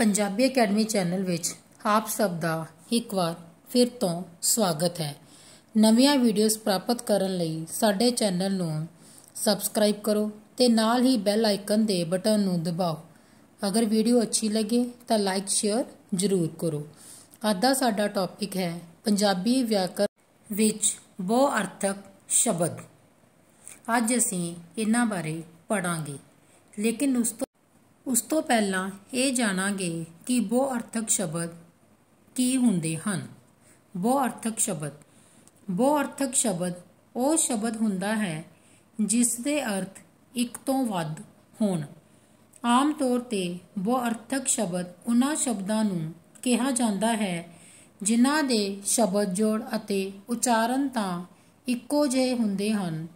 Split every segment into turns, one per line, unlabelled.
Punjabi academy channel ਵਿੱਚ ਆਪ ਸਭ ਦਾ ਇੱਕ ਵਾਰ ਫਿਰ ਤੋਂ ਸਵਾਗਤ ਹੈ ਨਵੀਆਂ ਵੀਡੀਓਜ਼ ਪ੍ਰਾਪਤ ਕਰਨ ਲਈ ਸਾਡੇ ਚੈਨਲ ਨੂੰ ਸਬਸਕ੍ਰਾਈਬ ਕਰੋ ਤੇ ਨਾਲ ਹੀ ਬੈਲ ਆਈਕਨ ਦੇ ਬਟਨ ਨੂੰ ਦਬਾਓ ਅਗਰ ਵੀਡੀਓ ਅੱਛੀ ਲੱਗੇ ਤਾਂ ਲਾਈਕ ਸ਼ੇਅਰ ਜ਼ਰੂਰ ਕਰੋ ਅੱਜ ਦਾ ਸਾਡਾ ਟੌਪਿਕ ਹੈ ਪੰਜਾਬੀ ਵਿਆਕਰਨ ਵਿੱਚ ਬਹੁਅਰਥਕ ਸ਼ਬਦ ਅੱਜ ਅਸੀਂ ਇਹਨਾਂ ਬਾਰੇ ਪੜਾਂਗੇ ਲੇਕਿਨ ਉਸ ਤੋਂ ਉਸ ਤੋਂ ਪਹਿਲਾਂ ਇਹ ਜਾਣਾਂਗੇ ਕਿ ਬਹੁਅਰਥਕ ਸ਼ਬਦ ਕੀ ਹੁੰਦੇ ਹਨ ਬਹੁਅਰਥਕ ਸ਼ਬਦ ਬਹੁਅਰਥਕ ਸ਼ਬਦ ਉਹ ਸ਼ਬਦ ਹੁੰਦਾ ਹੈ ਜਿਸ ਦੇ ਅਰਥ ਇੱਕ ਤੋਂ ਵੱਧ ਹੋਣ ਆਮ ਤੌਰ ਤੇ ਬਹੁਅਰਥਕ ਸ਼ਬਦ ਉਹਨਾਂ ਸ਼ਬਦਾਂ ਨੂੰ ਕਿਹਾ ਜਾਂਦਾ ਹੈ ਜਿਨ੍ਹਾਂ ਦੇ ਸ਼ਬਦ ਜੋੜ ਅਤੇ ਉਚਾਰਨ ਤਾਂ ਇੱਕੋ ਜਿਹੇ ਹੁੰਦੇ ਹਨ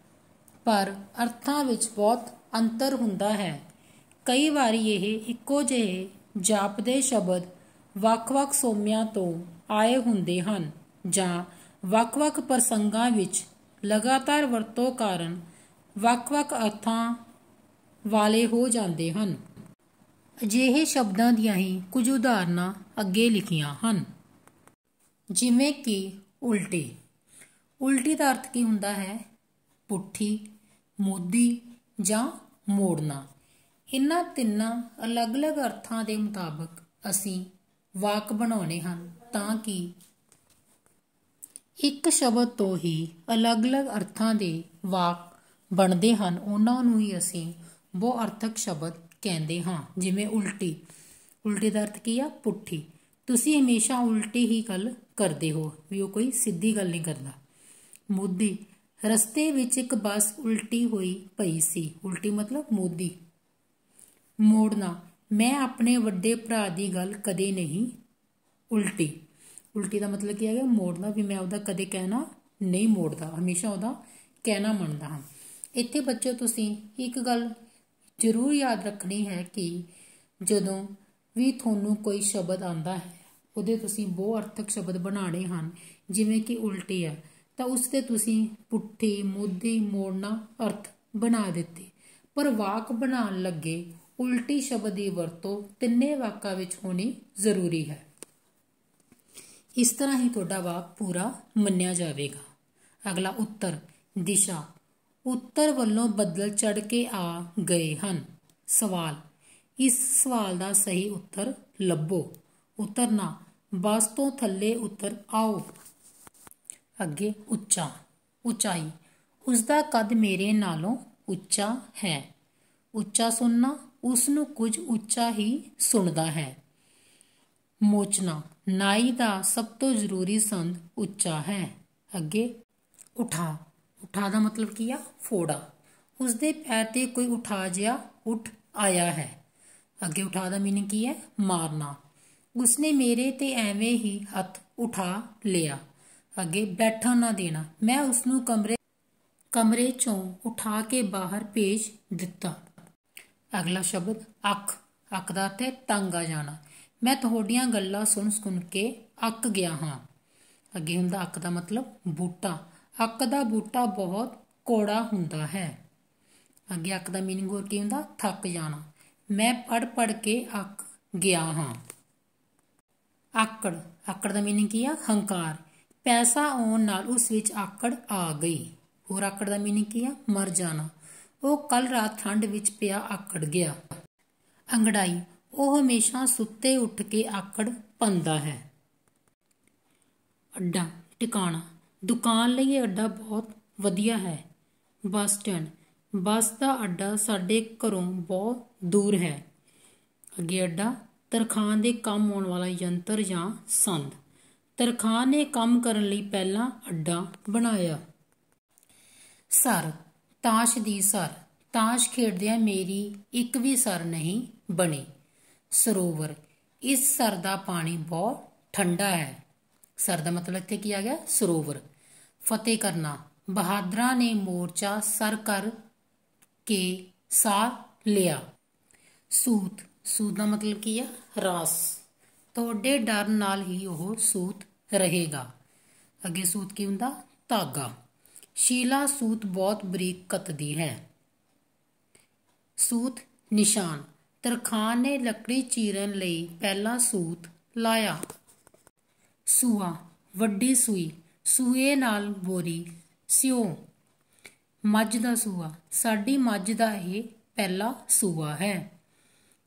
ਪਰ ਅਰਥਾਂ ਵਿੱਚ ਬਹੁਤ ਅੰਤਰ ਹੁੰਦਾ ਹੈ ਕਈ ਵਾਰੀ ਇਹ ਇੱਕੋ ਜਿਹੇ ਜਾਪਦੇ ਸ਼ਬਦ ਵੱਖ-ਵੱਖ ਸੋਮਿਆਂ ਤੋਂ ਆਏ ਹੁੰਦੇ ਹਨ ਜਾਂ ਵੱਖ-ਵੱਖ ਪ੍ਰਸੰਗਾਂ ਵਿੱਚ ਲਗਾਤਾਰ ਵਰਤੋਂ ਕਾਰਨ ਵੱਖ-ਵੱਖ ਅਰਥਾਂ ਵਾਲੇ ਹੋ ਜਾਂਦੇ ਹਨ ਅਜਿਹੇ ਸ਼ਬਦਾਂ ਦੀਆਂ ਹੀ ਕੁਝ ਉਦਾਹਰਨਾਂ ਅੱਗੇ ਲਿਖੀਆਂ ਹਨ ਜਿਵੇਂ ਕਿ ਉਲਟੀ ਉਲਟੀ ਦਾ ਅਰਥ ਕੀ ਹੁੰਦਾ ਹੈ ਪੁੱਠੀ ਮੋਦੀ ਜਾਂ ਮੋੜਨਾ ਇਨ੍ਹਾਂ ਤਿੰਨਾਂ ਅਲੱਗ-ਅਲੱਗ ਅਰਥਾਂ ਦੇ ਮੁਤਾਬਕ ਅਸੀਂ ਵਾਕ ਬਣਾਉਨੇ ਹਨ ਤਾਂ ਕਿ ਇੱਕ ਸ਼ਬਦ ਤੋਂ ਹੀ ਅਲੱਗ-ਅਲੱਗ ਅਰਥਾਂ ਦੇ ਵਾਕ ਬਣਦੇ ਹਨ ਉਹਨਾਂ ਨੂੰ ਹੀ ਅਸੀਂ ਬਹੁਅਰਥਕ ਸ਼ਬਦ ਕਹਿੰਦੇ ਹਾਂ ਜਿਵੇਂ ਉਲਟੀ ਉਲਟੀ ਦਾ ਅਰਥ ਕੀ ਆ ਪੁੱਠੀ ਤੁਸੀਂ ਹਮੇਸ਼ਾ ਉਲਟੀ ਹੀ ਗੱਲ ਕਰਦੇ ਹੋ ਵੀ ਉਹ ਕੋਈ ਸਿੱਧੀ ਗੱਲ ਨਹੀਂ ਕਰਦਾ ਮੋਦੀ ਰਸਤੇ ਵਿੱਚ ਇੱਕ ਬੱਸ ਉਲਟੀ ਹੋਈ ਪਈ ਸੀ ਉਲਟੀ ਮਤਲਬ ਮੋਦੀ ਮੋੜਨਾ ਮੈਂ ਆਪਣੇ ਵੱਡੇ ਭਰਾ ਦੀ ਗੱਲ ਕਦੇ ਨਹੀਂ ਉਲਟੀ ਉਲਟੀ ਦਾ ਮਤਲਬ ਕੀ ਹੈਗਾ ਮੋੜਨਾ ਵੀ ਮੈਂ ਉਹਦਾ ਕਦੇ ਕਹਿਣਾ ਨਹੀਂ ਮੋੜਦਾ ਹਮੇਸ਼ਾ ਉਹਦਾ ਕਹਿਣਾ ਮੰਨਦਾ ਹਾਂ ਇੱਥੇ ਬੱਚੋ ਤੁਸੀਂ ਇੱਕ ਗੱਲ ਜ਼ਰੂਰ ਯਾਦ ਰੱਖਣੀ ਹੈ ਕਿ ਜਦੋਂ ਵੀ ਤੁਹਾਨੂੰ ਕੋਈ ਸ਼ਬਦ ਆਂਦਾ ਹੈ ਉਹਦੇ ਤੁਸੀਂ ਬਹੁ ਅਰਥਕ ਸ਼ਬਦ ਬਣਾਣੇ ਹਨ ਜਿਵੇਂ ਕਿ ਉਲਟੀ ਹੈ ਤਾਂ ਉਸ ਤੇ ਤੁਸੀਂ ਪੁੱਠੀ ਮੋਦੀ ਮੋੜਨਾ ਅਰਥ ਬਣਾ ਦਿੱਤੇ ਪਰ ਵਾਕ ਬਣਾਉਣ ਲੱਗੇ ਉਲਟੀ ਸ਼ਬਦ ਦੀ ਵਰਤੋਂ ਤਿੰਨੇ ਵਾਕਾਂ ਵਿੱਚ ਹੋਣੀ ਜ਼ਰੂਰੀ ਹੈ ਇਸ ਤਰ੍ਹਾਂ ਹੀ ਤੁਹਾਡਾ ਵਾਕ ਪੂਰਾ ਮੰਨਿਆ ਜਾਵੇਗਾ ਅਗਲਾ ਉੱਤਰ ਦਿਸ਼ਾ ਉੱਤਰ ਵੱਲੋਂ ਬੱਦਲ ਚੜ ਕੇ ਆ ਗਏ ਹਨ ਸਵਾਲ ਇਸ ਸਵਾਲ ਦਾ ਸਹੀ ਉੱਤਰ ਲੱਭੋ ਉਤਰਨਾ ਬਸ ਤੋਂ ਥੱਲੇ ਉਤਰ ਆਓ ਅੱਗੇ ਉੱਚਾ ਉਚਾਈ ਉਸ ਦਾ ਕਦ ਮੇਰੇ ਨਾਲੋਂ ਉੱਚਾ ਹੈ ਉੱਚਾ ਸੁਣਨਾ ਉਸ ਨੂੰ ਕੁਝ ਉੱਚਾ ਹੀ ਸੁਣਦਾ ਹੈ ਮੋਚਨਾ ਨਾਈ ਦਾ ਸਭ ਤੋਂ ਜ਼ਰੂਰੀ ਸੰਦ ਉੱਚਾ ਹੈ ਅੱਗੇ ਉਠਾ ਉਠਾ ਦਾ ਮਤਲਬ ਕੀ ਆ ਫੋੜਾ ਉਸ ਦੇ ਪੈਰ ਤੇ ਕੋਈ ਉਠਾ ਜਿਆ ਉੱਠ ਆਇਆ ਹੈ ਅੱਗੇ ਉਠਾ ਦਾ ਮੀਨਿੰਗ ਕੀ ਹੈ ਮਾਰਨਾ ਉਸ ਨੇ ਮੇਰੇ ਤੇ ਐਵੇਂ ਹੀ ਹੱਥ ਉਠਾ ਲਿਆ ਅੱਗੇ ਬੈਠਾ ਨਾ ਦੇਣਾ ਮੈਂ ਉਸ ਨੂੰ ਕਮਰੇ ਕਮਰੇ ਚੋਂ ਉਠਾ ਕੇ ਬਾਹਰ ਭੇਜ ਦਿੱਤਾ ਅਗਲਾ ਸ਼ਬਦ ਅੱਖ ਅੱਖ ਦਾ ਅਰਥ ਹੈ ਤੰਗ ਆ ਜਾਣਾ ਮੈਂ ਤੁਹਾਡੀਆਂ ਗੱਲਾਂ ਸੁਣ ਸੁਣ ਕੇ ਅੱਕ ਗਿਆ ਹਾਂ ਅੱਗੇ ਹੁੰਦਾ ਅੱਕ ਦਾ ਮਤਲਬ ਬੂਟਾ ਅੱਕ ਦਾ ਬੂਟਾ ਬਹੁਤ ਕੋੜਾ ਹੁੰਦਾ ਹੈ ਅੱਗੇ ਅੱਕ ਦਾ ਮੀਨਿੰਗ ਹੋਰ ਕੀ ਹੁੰਦਾ ਥੱਕ ਜਾਣਾ ਮੈਂ ਪੜ ਪੜ ਕੇ ਅੱਕ ਗਿਆ ਹਾਂ ਆਕੜ ਆਕੜ ਦਾ ਮੀਨਿੰਗ ਕੀ ਆ ਹੰਕਾਰ ਪੈਸਾ ਆਉਣ ਨਾਲ ਉਸ ਵਿੱਚ ਆਕੜ ਆ ਗਈ ਹੋਰ ਆਕੜ ਦਾ ਮੀਨਿੰਗ ਕੀ ਆ ਮਰ ਜਾਣਾ ਉਹ ਕੱਲ ਰਾਤ ਠੰਡ ਵਿੱਚ ਪਿਆ ਆਕੜ ਗਿਆ ਅੰਗੜਾਈ ਉਹ ਹਮੇਸ਼ਾ ਸੁੱਤੇ ਉੱਠ ਕੇ ਆਕੜ ਪੰਦਾ ਹੈ ਅੱਡਾ ਟਿਕਾਣਾ ਦੁਕਾਨ ਲਈ ਇਹ ਅੱਡਾ ਬਹੁਤ ਵਧੀਆ ਹੈ ਬੱਸ ਸਟੈਂਡ ਬੱਸ ਦਾ ਅੱਡਾ ਸਾਡੇ ਘਰੋਂ ਬਹੁਤ ਦੂਰ ਹੈ ਅੱਗੇ ਅੱਡਾ ਤਰਖਾਨ ਦੇ ਕੰਮ ਆਉਣ ਵਾਲਾ ਯੰਤਰ ਜਾਂ ਸੰਦ ਤਰਖਾਨ ਨੇ ਕੰਮ ਕਰਨ ਲਈ ਪਹਿਲਾਂ ਅੱਡਾ ਬਣਾਇਆ ਸਰ ਤਾਸ਼ ਦੀ ਸਰ ਤਾਸ਼ ਖੇਡਦਿਆਂ ਮੇਰੀ ਇੱਕ ਵੀ ਸਰ ਨਹੀਂ ਬਣੀ ਸਰੋਵਰ ਇਸ ਸਰ ਦਾ ਪਾਣੀ ਬਹੁਤ ਠੰਡਾ ਹੈ ਸਰ ਦਾ ਮਤਲਬ ਇੱਥੇ ਕੀ ਆ ਗਿਆ ਸਰੋਵਰ ਫਤਿਹ ਕਰਨਾ ਬਹਾਦਰਾਂ ਨੇ ਮੋਰਚਾ ਸਰ ਕਰ ਕੇ ਸਾ ਲਿਆ ਸੂਤ ਸੂਤ ਦਾ ਮਤਲਬ ਕੀ ਆ ਰਾਸ ਤੁਹਾਡੇ ਡਰ ਨਾਲ ਹੀ ਉਹ ਸੂਤ ਰਹੇਗਾ ਅੱਗੇ ਸੂਤ ਕੀ ਹੁੰਦਾ ਧਾਗਾ ਸ਼ੀਲਾ ਸੂਤ ਬਹੁਤ ਬਰੀਕ ਕੱਤਦੀ ਹੈ ਸੂਤ ਨਿਸ਼ਾਨ ਤਰਖਾਨ ਨੇ ਲੱਕੜੀ ਚੀਰਨ ਲਈ ਪਹਿਲਾ ਸੂਤ ਲਾਇਆ ਸੂਆ ਵੱਡੀ ਸੂਈ ਸੂਏ ਨਾਲ ਬੋਰੀ ਸਿਉ ਮੱਝ ਦਾ ਸੂਆ ਸਾਡੀ ਮੱਝ ਦਾ ਇਹ ਪਹਿਲਾ ਸੂਆ ਹੈ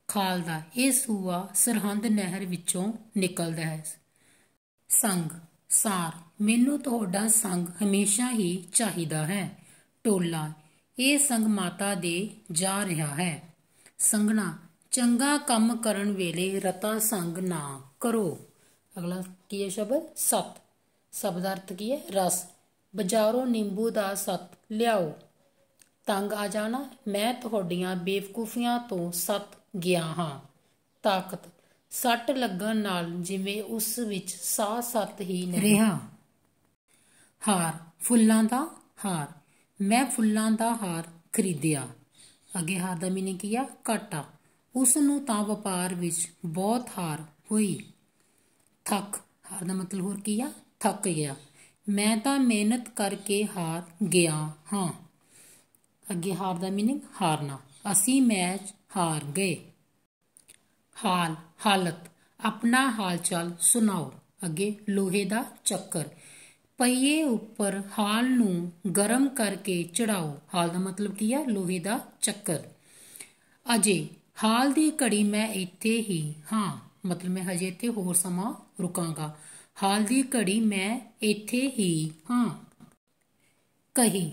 ਖਾਲ ਦਾ ਇਹ ਸੂਆ ਸਰਹੰਦ ਨਹਿਰ ਵਿੱਚੋਂ ਨਿਕਲਦਾ ਹੈ ਸੰਗ ਸਾਰ ਮੈਨੂੰ ਤੁਹਾਡਾ ਸੰਗ ਹਮੇਸ਼ਾ ਹੀ ਚਾਹੀਦਾ ਹੈ ਟੋਲਾ ਇਹ ਸੰਗ ਮਾਤਾ ਦੇ ਜਾ ਰਿਹਾ ਹੈ ਸੰਗਣਾ ਚੰਗਾ ਕੰਮ ਕਰਨ ਵੇਲੇ ਰਤਾ ਸੰਗ ਨਾ ਕਰੋ ਅਗਲਾ ਕੀ ਹੈ ਸ਼ਬਦ ਸਤ ਸ਼ਬਦ ਅਰਥ ਕੀ ਹੈ ਰਸ ਬਾਜ਼ਾਰੋਂ ਨਿੰਬੂ ਦਾ ਸਤ ਲਿਆਓ ਤੰਗ ਆ ਜਾਣਾ ਮੈਂ ਤੁਹਾਡੀਆਂ ਬੇਵਕੂਫੀਆਂ ਤੋਂ ਸਤ ਗਿਆ ਹਾਂ ਤਾਕਤ ਸੱਟ ਲੱਗਣ ਨਾਲ ਜਿਵੇਂ ਉਸ ਵਿੱਚ ਸਾਹ ਸੱਤ ਹੀ ਨਹੀਂ ਰਿਹਾ ਹਾਰ ਫੁੱਲਾਂ ਦਾ ਹਾਰ ਮੈਂ ਫੁੱਲਾਂ ਦਾ ਹਾਰ ਖਰੀਦਿਆ ਅੱਗੇ ਹਾਰ ਦਾ ਮੀਨਿੰਗ ਕੀ ਆ ਘਾਟਾ ਉਸ ਨੂੰ ਤਾਂ ਵਪਾਰ ਵਿੱਚ ਬਹੁਤ ਹਾਰ ਹੋਈ ਥੱਕ ਹਾਰ ਦਾ ਮਤਲਬ ਹੋਰ ਕੀ ਆ ਥੱਕ ਗਿਆ ਮੈਂ ਤਾਂ ਮਿਹਨਤ ਕਰਕੇ ਹਾਰ ਗਿਆ ਹਾਂ ਅੱਗੇ ਹਾਰ ਦਾ ਮੀਨਿੰਗ ਹਾਰਨਾ ਅਸੀਂ ਮੈਚ ਹਾਰ ਗਏ ਹਾਲ ਹਾਲਤ ਆਪਣਾ ਚਾਲ ਸੁਣਾਓ ਅੱਗੇ ਲੋਹੇ ਦਾ ਚੱਕਰ ਪਈਏ ਉੱਪਰ ਹਾਲ ਨੂੰ ਗਰਮ ਕਰਕੇ ਚੜਾਓ ਹਾਲ ਦਾ ਮਤਲਬ ਕੀ ਹੈ ਲੋਹੇ ਦਾ ਚੱਕਰ ਅਜੇ ਹਾਲ ਦੀ ਘੜੀ ਮੈਂ ਇੱਥੇ ਹੀ ਹਾਂ ਮਤਲਬ ਮੈਂ ਹਜੇ ਇੱਥੇ ਹੋਰ ਸਮਾਂ ਰੁਕਾਂਗਾ ਹਾਲ ਦੀ ਘੜੀ ਮੈਂ ਇੱਥੇ ਹੀ ਹਾਂ ਕਹੀ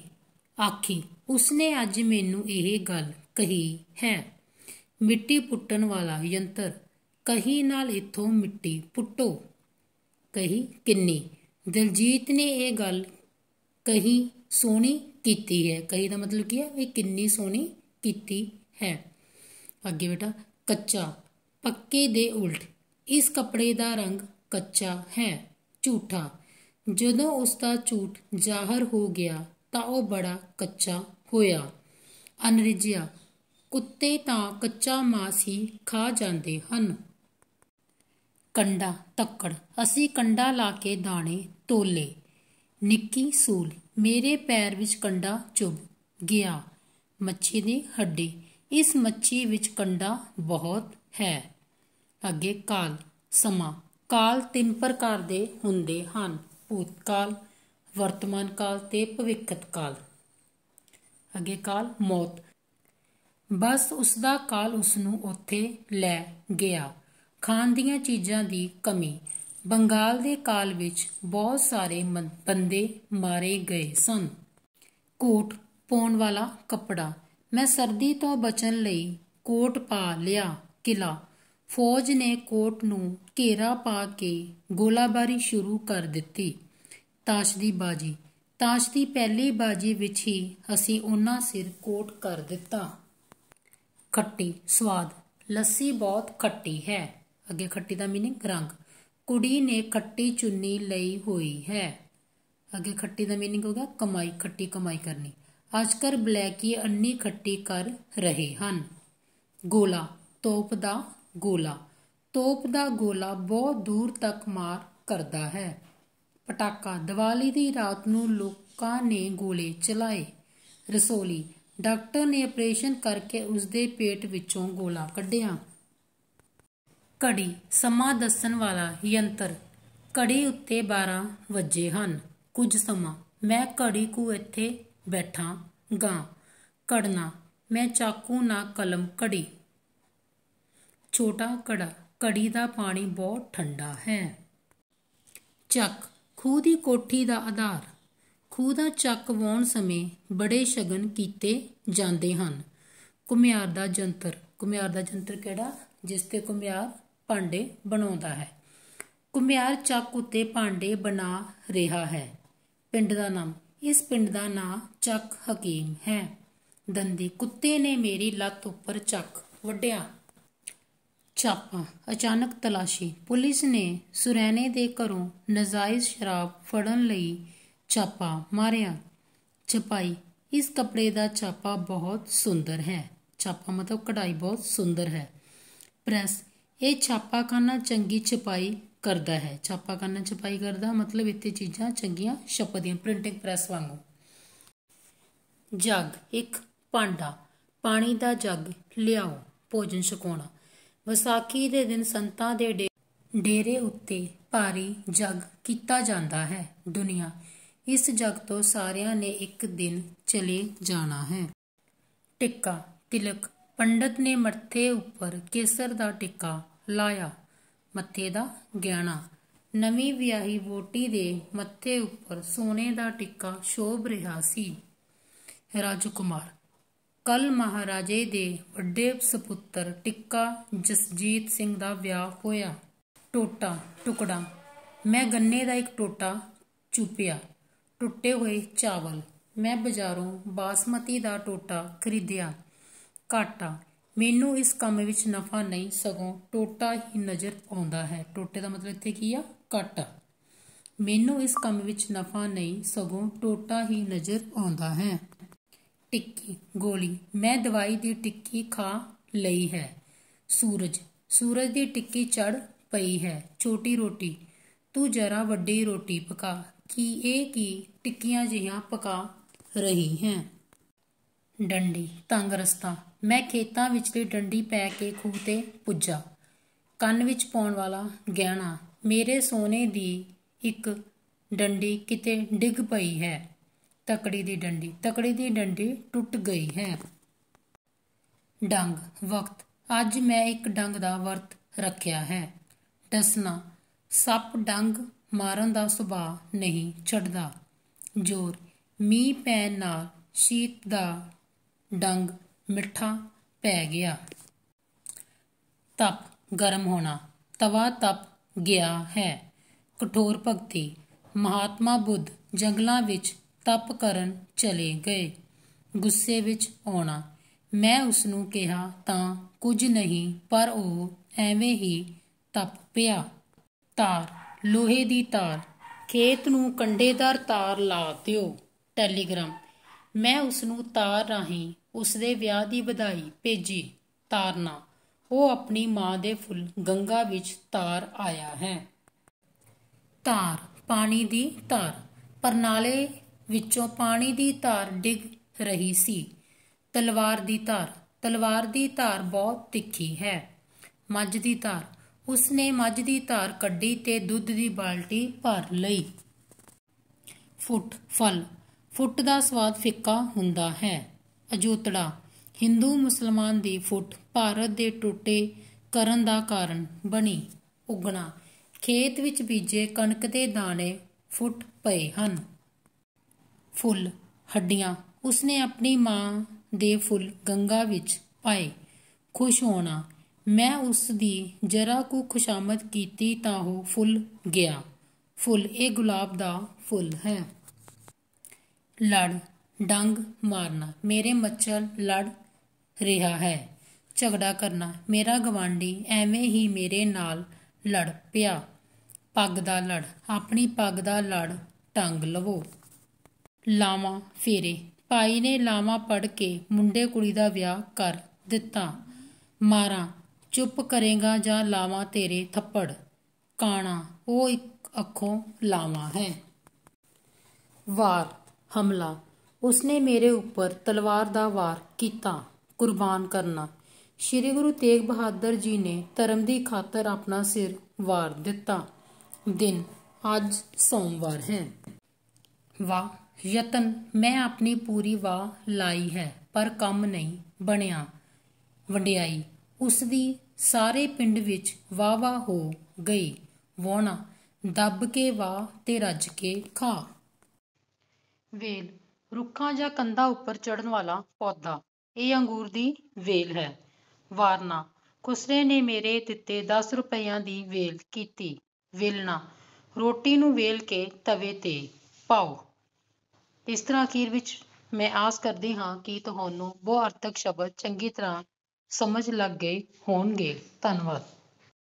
ਆਖੀ ਉਸਨੇ ਅੱਜ ਮੈਨੂੰ ਇਹ ਗੱਲ ਕਹੀ ਹੈ ਮਿੱਟੀ ਪੁੱਟਣ ਵਾਲਾ ਯੰਤਰ ਕਹੀ ਨਾਲ ਇਥੋਂ ਮਿੱਟੀ ਪੁੱਟੋ ਕਹੀ ਕਿੰਨੀ ਦਿਲਜੀਤ ਨੇ ਇਹ ਗੱਲ ਕਹੀ ਸੋਹਣੀ ਕੀਤੀ ਹੈ ਕਹੀ ਦਾ ਮਤਲਬ ਕੀ ਹੈ ਇਹ ਕਿੰਨੀ ਸੋਹਣੀ ਕੀਤੀ ਹੈ ਅੱਗੇ ਬੇਟਾ ਕੱਚਾ ਪੱਕੇ ਦੇ ਉਲਟ ਇਸ ਕੱਪੜੇ ਦਾ ਰੰਗ ਕੱਚਾ ਹੈ ਝੂਠਾ ਜਦੋਂ ਉਸ ਦਾ ਝੂਠ ਜ਼ਾਹਰ ਹੋ ਗਿਆ ਤਾਂ ਉਹ ਬੜਾ ਕੱਚਾ ਹੋਇਆ ਅਨਰਿਜਿਆ ਕੁੱਤੇ ਤਾਂ ਕੱਚਾ ਮਾਸ ਹੀ ਖਾ ਜਾਂਦੇ ਹਨ ਕੰਡਾ ਤੱਕੜ ਅਸੀਂ ਕੰਡਾ ਲਾ ਕੇ ਦਾਣੇ ਤੋਲੇ ਨਿੱਕੀ ਸੂਲ ਮੇਰੇ ਪੈਰ ਵਿੱਚ ਕੰਡਾ ਚੁੱਭ ਗਿਆ ਮੱਛੀ ਦੀ ਹੱਡੀ ਇਸ ਮੱਛੀ ਵਿੱਚ ਕੰਡਾ ਬਹੁਤ ਹੈ ਅੱਗੇ ਕਾਲ ਸਮਾਂ ਕਾਲ ਤਿੰਨ ਪ੍ਰਕਾਰ ਦੇ ਹੁੰਦੇ ਹਨ ਭੂਤਕਾਲ ਵਰਤਮਾਨ ਕਾਲ ਤੇ ਭਵਿੱਖਤ ਕਾਲ ਅੱਗੇ ਕਾਲ ਮੌਤ ਬਸ ਉਸ ਦਾ ਕਾਲ ਉਸ ਨੂੰ ਉੱਥੇ ਲੈ ਗਿਆ ਖਾਣ ਦੀਆਂ ਚੀਜ਼ਾਂ ਦੀ ਕਮੀ ਬੰਗਾਲ ਦੇ ਕਾਲ ਵਿੱਚ ਬਹੁਤ ਸਾਰੇ ਬੰਦੇ ਮਾਰੇ ਗਏ ਸਨ ਕੋਟ ਪਾਉਣ ਵਾਲਾ ਕੱਪੜਾ ਮੈਂ ਸਰਦੀ ਤੋਂ ਬਚਣ ਲਈ ਕੋਟ ਪਾ ਲਿਆ ਕਿਲਾ ਫੌਜ ਨੇ ਕੋਟ ਨੂੰ ਘੇਰਾ ਪਾ ਕੇ ਗੋਲਾਬਾਰੀ ਸ਼ੁਰੂ ਕਰ ਦਿੱਤੀ ਤਾਸ਼ ਦੀ ਬਾਜੀ ਤਾਸ਼ ਦੀ ਪਹਿਲੀ ਬਾਜੀ ਵਿੱਚ ਹੀ ਅਸੀਂ ਉਹਨਾਂ ਸਿਰ ਕੋਟ ਕਰ ਦਿੱਤਾ ਖੱਟੀ ਸਵਾਦ ਲੱਸੀ ਬਹੁਤ ਖੱਟੀ ਹੈ ਅੱਗੇ ਖੱਟੀ ਦਾ ਮੀਨਿੰਗ ਰੰਗ ਕੁੜੀ ਨੇ ਖੱਟੀ ਚੁੰਨੀ ਲਈ ਹੋਈ ਹੈ ਅੱਗੇ ਖੱਟੀ ਦਾ ਮੀਨਿੰਗ ਹੋ ਗਿਆ ਕਮਾਈ ਖੱਟੀ ਕਮਾਈ ਕਰਨੀ ਅਜਕਰ ਬਲੈਕੀ ਅੰਨੀ ਖੱਟੀ ਕਰ ਰਹੇ ਹਨ ਗੋਲਾ ਤੋਪ ਦਾ ਗੋਲਾ ਤੋਪ ਦਾ ਗੋਲਾ ਬਹੁਤ ਦੂਰ ਤੱਕ ਮਾਰ ਕਰਦਾ ਹੈ ਪਟਾਕਾ ਦੀਵਾਲੀ ਦੀ ਰਾਤ ਨੂੰ ਲੋਕਾਂ ਨੇ ਗੋਲੇ ਚਲਾਏ ਰਸੋਲੀ ਡਾਕਟਰ ਨੇ ਆਪਰੇਸ਼ਨ ਕਰਕੇ ਉਸ ਦੇ ਪੇਟ ਵਿੱਚੋਂ ਗੋਲਾ ਕੱਢਿਆ ਘੜੀ ਸਮਾਂ ਦੱਸਣ ਵਾਲਾ ਯੰਤਰ ਘੜੀ ਉੱਤੇ 12 ਵਜੇ ਹਨ ਕੁਝ ਸਮਾਂ ਮੈਂ ਘੜੀ ਕੋ ਇੱਥੇ ਬੈਠਾ ਗਾ ਕੜਨਾ ਮੈਂ ਚਾਕੂ ਨਾ ਕਲਮ ਕੜੀ ਛੋਟਾ ਕੜਾ ਕੜੀ ਦਾ ਪਾਣੀ ਬਹੁਤ ਠੰਡਾ ਹੈ ਚੱਕ ਖੂਹ ਦੀ ਕੋਠੀ ਦਾ ਆਧਾਰ ਖੂਹ ਦਾ ਚੱਕ ਵਾਉਣ ਸਮੇਂ ਬੜੇ ਸ਼ਗਨ ਕੀਤੇ ਜਾਂਦੇ ਹਨ ਕੁਮਿਆਰ ਦਾ ਜੰਤਰ ਕੁਮਿਆਰ ਦਾ ਜੰਤਰ ਕਿਹੜਾ ਜਿਸ ਤੇ ਕੁਮਿਆਰ ਭਾਂਡੇ ਬਣਾਉਂਦਾ ਹੈ ਕੁਮਿਆਰ ਚੱਕ ਉੱਤੇ ਭਾਂਡੇ ਬਣਾ ਰਿਹਾ ਹੈ ਪਿੰਡ ਦਾ ਨਾਮ ਇਸ ਪਿੰਡ ਦਾ ਨਾਮ ਚੱਕ ਹਕੀਮ ਹੈ ਦੰਦੀ ਕੁੱਤੇ ਨੇ ਮੇਰੀ ਲੱਤ ਉੱਪਰ ਚੱਕ ਵੱਢਿਆ ਚਾਪਾ ਅਚਾਨਕ ਤਲਾਸ਼ੀ ਪੁਲਿਸ ਨੇ ਸੁਰੈਨੇ ਦੇ ਘਰੋਂ ਨਜਾਇਜ਼ ਸ਼ਰਾਬ ਫੜਨ ਲਈ ਚਾਪਾ ਮਾਰਿਆ ਛਪਾਈ ਇਸ ਕਪੜੇ ਦਾ ਚਾਪਾ ਬਹੁਤ ਸੁੰਦਰ ਹੈ ਚਾਪਾ ਮਤਲਬ ਕਢਾਈ ਬਹੁਤ ਸੁੰਦਰ ਹੈ ਪ੍ਰੈਸ ਇਹ ਛਾਪਾਖਾਨਾ ਚੰਗੀ ਛਪਾਈ ਕਰਦਾ ਹੈ ਛਾਪਾਖਾਨਾ ਛਪਾਈ ਕਰਦਾ ਮਤਲਬ ਇੱਥੇ ਚੀਜ਼ਾਂ ਚੰਗੀਆਂ ਛਪਦੀਆਂ ਪ੍ਰਿੰਟਿੰਗ ਪ੍ਰੈਸ ਵਾਂਗੂ ਜੱਗ ਇੱਕ ਭਾਂਡਾ ਪਾਣੀ ਦਾ ਜੱਗ ਲਿਆਓ ਭੋਜਨ ਛਕਾਉਣਾ ਵਿਸਾਖੀ ਦੇ ਦਿਨ ਸੰਤਾਂ ਦੇ ਡੇਰੇ ਉੱਤੇ ਭਾਰੀ ਜੱਗ ਕੀਤਾ ਜਾਂਦਾ ਹੈ ਦੁਨੀਆ ਇਸ ਜੱਗ ਤੋਂ ਸਾਰਿਆਂ ਨੇ ਇੱਕ ਦਿਨ ਚਲੇ ਜਾਣਾ ਹੈ ਟਿੱਕਾ ਤਿਲਕ ਪੰਡਤ ਨੇ ਮੱਥੇ ਉੱਪਰ ਕੇਸਰ ਦਾ ਟਿੱਕਾ ਲਾਇਆ ਮੱਥੇ ਦਾ ਗਹਿਣਾ ਨਵੀਂ ਵਿਆਹੀ ਵੋਟੀ ਦੇ ਮੱਥੇ ਉੱਪਰ ਸੋਨੇ ਦਾ ਟਿੱਕਾ ਸ਼ੋਭ ਰਿਹਾ ਸੀ ਰਾਜਕੁਮਾਰ ਕੱਲ ਮਹਾਰਾਜੇ ਦੇ ਵੱਡੇ ਸੁਪੁੱਤਰ ਟਿੱਕਾ ਜਸਜੀਤ ਸਿੰਘ ਦਾ ਵਿਆਹ ਹੋਇਆ ਟੋਟਾ ਟੁਕੜਾ ਮੈਂ ਗੰਨੇ ਦਾ ਇੱਕ ਟੋਟਾ ਚੁਪਿਆ ਟੁੱਟੇ ਹੋਏ ਚਾਵਲ ਮੈਂ ਬਾਜ਼ਾਰੋਂ ਬਾਸਮਤੀ ਦਾ ਟੋਟਾ ਖਰੀਦਿਆ ਕਾਟਾ ਮੈਨੂੰ ਇਸ ਕੰਮ ਵਿੱਚ ਨਫਾ ਨਹੀਂ ਸਗੋਂ ਟੋਟਾ ਹੀ ਨਜ਼ਰ ਆਉਂਦਾ ਹੈ ਟੋਟੇ ਦਾ ਮਤਲਬ ਇੱਥੇ ਕੀ ਆ ਕੱਟ ਮੈਨੂੰ ਇਸ ਕੰਮ ਵਿੱਚ ਨਫਾ ਨਹੀਂ ਸਗੋਂ ਟੋਟਾ ਹੀ ਨਜ਼ਰ ਆਉਂਦਾ ਹੈ ਟਿੱਕੀ ਗੋਲੀ ਮੈਂ ਦਵਾਈ ਦੀ ਟਿੱਕੀ ਖਾ ਲਈ ਹੈ ਸੂਰਜ ਸੂਰਜ ਦੀ ਟਿੱਕੀ ਚੜ ਪਈ ਹੈ ਛੋਟੀ ਰੋਟੀ ਤੂੰ ਜਰਾ ਵੱਡੀ ਰੋਟੀ ਪਕਾ ਕੀ ਇਹ ਕੀ ਟਿੱਕੀਆਂ ਜਿਹੀਆਂ ਪਕਾ ਰਹੀ ਹੈ ਡੰਡੀ ਤੰਗ ਰਸਤਾ ਮੈਂ ਖੇਤਾਂ ਵਿਚਲੀ ਡੰਡੀ ਪੈ ਕੇ ਖੂਹ ਤੇ ਪੁੱਜਾ ਕੰਨ ਵਿੱਚ ਪਾਉਣ ਵਾਲਾ ਗਹਿਣਾ ਮੇਰੇ ਸੋਨੇ ਦੀ ਇੱਕ ਡੰਡੀ ਕਿਤੇ ਡਿੱਗ ਪਈ ਹੈ ਤਕੜੀ ਦੀ ਡੰਡੀ ਤਕੜੀ ਦੀ ਡੰਡੀ ਟੁੱਟ ਗਈ ਹੈ ਡੰਗ ਵਕਤ ਅੱਜ ਮੈਂ ਇੱਕ ਡੰਗ ਦਾ ਵਰਤ ਰੱਖਿਆ ਹੈ ਦਸਨਾ ਸੱਪ ਡੰਗ ਮਾਰਨ ਦਾ ਸੁਭਾਅ ਨਹੀਂ ਛੱਡਦਾ ਜ਼ੋਰ ਮੀਂਹ ਪੈਣ ਨਾਲ ਸ਼ੀਤ ਦਾ ਡੰਗ ਮਿੱਠਾ ਪੈ ਗਿਆ ਤਪ ਗਰਮ ਹੋਣਾ ਤਵਾ ਤਪ ਗਿਆ ਹੈ ਕਠੋਰ ਭਗਤੀ ਮਹਾਤਮਾ ਬੁੱਧ ਜੰਗਲਾਂ ਵਿੱਚ ਤਪ ਕਰਨ ਚਲੇ ਗਏ ਗੁੱਸੇ ਵਿੱਚ ਆਉਣਾ ਮੈਂ ਉਸ ਨੂੰ ਕਿਹਾ ਤਾਂ ਕੁਝ ਨਹੀਂ ਪਰ ਉਹ ਐਵੇਂ ਹੀ ਤਪ ਪਿਆ ਤਾਰ ਲੋਹੇ ਦੀ ਤਾਰ ਖੇਤ ਨੂੰ ਕੰਡੇਦਾਰ ਤਾਰ ਲਾ ਦਿਓ ਟੈਲੀਗ੍ਰਾਮ ਮੈਂ ਉਸ ਨੂੰ ਤਾਰ ਰਾਹੀਂ ਉਸ ਦੇ ਵਿਆਹ ਦੀ ਵਧਾਈ ਭੇਜੀ ਤਾਰਨਾ ਉਹ ਆਪਣੀ ਮਾਂ ਦੇ ਫੁੱਲ ਗੰਗਾ ਵਿੱਚ ਤਾਰ ਆਇਆ ਹੈ ਤਾਰ ਪਾਣੀ ਦੀ ਤਾਰ ਪਰਨਾਲੇ ਵਿੱਚੋਂ ਪਾਣੀ ਦੀ ਤਾਰ ਡਿੱਗ ਰਹੀ ਸੀ ਤਲਵਾਰ ਦੀ ਤਾਰ ਤਲਵਾਰ ਦੀ ਤਾਰ ਬਹੁਤ ਤਿੱਖੀ ਹੈ ਮੱਝ ਦੀ ਤਾਰ ਉਸਨੇ ਮੱਝ ਦੀ ਤਾਰ ਕੱਢੀ ਤੇ ਦੁੱਧ ਦੀ ਬਾਲਟੀ ਭਰ ਲਈ ਫੁੱਟ ਫਲ ਫੁੱਟ ਦਾ ਸਵਾਦ ਫਿੱਕਾ ਹੁੰਦਾ ਹੈ ਅਜੂਤੜਾ Hindu Musliman ਦੀ ਫੁੱਟ ਭਾਰਤ ਦੇ ਟੁੱਟੇ ਕਰਨ ਦਾ ਕਾਰਨ ਬਣੀ ਉਗਣਾ ਖੇਤ ਵਿੱਚ ਬੀਜੇ ਕਣਕ ਦੇ ਦਾਣੇ ਫੁੱਟ ਪਏ ਹਨ ਫੁੱਲ ਹੱਡੀਆਂ ਉਸਨੇ ਆਪਣੀ ਮਾਂ ਦੇ ਫੁੱਲ ਗੰਗਾ ਵਿੱਚ ਪਾਏ ਖੁਸ਼ ਹੋਣਾ ਮੈਂ ਉਸ ਦੀ ਜਰਾ ਕੋ ਖੁਸ਼ਾਮਦ ਕੀਤੀ ਤਾਂ ਉਹ ਫੁੱਲ ਗਿਆ ਫੁੱਲ ਇਹ ਗੁਲਾਬ ਦਾ ਫੁੱਲ ਹੈ ਲੜ ਡੰਗ ਮਾਰਨਾ ਮੇਰੇ ਮੱਛਰ ਲੜ ਰਿਹਾ ਹੈ ਝਗੜਾ ਕਰਨਾ ਮੇਰਾ ਗਵਾਂਢੀ ਐਵੇਂ ਹੀ ਮੇਰੇ ਨਾਲ ਲੜ ਪਿਆ ਪੱਗ ਦਾ ਲੜ ਆਪਣੀ ਪੱਗ ਦਾ ਲੜ ਟੰਗ ਲਵੋ ਲਾਵਾ ਫੇਰੇ ਭਾਈ ਨੇ ਲਾਵਾ ਪੜ ਕੇ ਮੁੰਡੇ ਕੁੜੀ ਦਾ ਵਿਆਹ ਕਰ ਦਿੱਤਾ ਮਾਰਾ ਚੁੱਪ ਕਰੇਗਾ ਜਾਂ ਲਾਵਾ ਤੇਰੇ ਥੱਪੜ ਕਾਣਾ ਉਹ ਇੱਕ ਅੱਖੋਂ ਲਾਵਾ ਹੈ ਵਾਰ ਹਮਲਾ ਉਸਨੇ ਮੇਰੇ ਉੱਪਰ ਤਲਵਾਰ ਦਾ ਵਾਰ ਕੀਤਾ ਕੁਰਬਾਨ ਕਰਨਾ ਸ੍ਰੀ ਗੁਰੂ ਤੇਗ ਬਹਾਦਰ ਜੀ ਨੇ ਧਰਮ ਦੀ ਖਾਤਰ ਆਪਣਾ ਸਿਰ ਵਾਰ ਦਿੱਤਾ ਦਿਨ ਅੱਜ ਸੋਮਵਾਰ ਹੈ ਵਾ ਯਤਨ ਮੈਂ ਆਪਣੀ ਪੂਰੀ ਵਾ ਲਾਈ ਹੈ ਪਰ ਕੰਮ ਨਹੀਂ ਬਣਿਆ ਵੰਡਿਆਈ ਉਸ ਦੀ ਸਾਰੇ ਪਿੰਡ ਵਿੱਚ ਵਾ ਵਾ ਹੋ ਗਈ ਵੋਣਾ ਦੱਬ ਕੇ ਵਾ ਤੇ ਰੱਜ ਕੇ ਖਾ ਵੇਲ ਰੁੱਖਾਂ ਜਾਂ ਕੰਧਾਂ ਉੱਪਰ ਚੜ੍ਹਨ ਵਾਲਾ ਪੌਦਾ ਇਹ ਅੰਗੂਰ ਦੀ ਵੇਲ ਹੈ ਵਾਰਨਾ ਖੁਸਰੇ ਨੇ ਮੇਰੇ ਦਿੱਤੇ 10 ਰੁਪਈਆਂ ਦੀ ਵੇਲ ਕੀਤੀ ਵੇਲਣਾ ਰੋਟੀ ਨੂੰ ਵੇਲ ਕੇ ਤਵੇ ਤੇ ਪਾਓ ਇਸ ਤਰ੍ਹਾਂ ਅਖੀਰ ਵਿੱਚ ਮੈਂ ਆਸ ਕਰਦੀ ਹਾਂ ਕਿ ਤੁਹਾਨੂੰ ਅਰਥਕ ਸ਼ਬਦ ਚੰਗੀ ਤਰ੍ਹਾਂ ਸਮਝ ਲੱਗ ਗਏ ਹੋਣਗੇ ਧੰਨਵਾਦ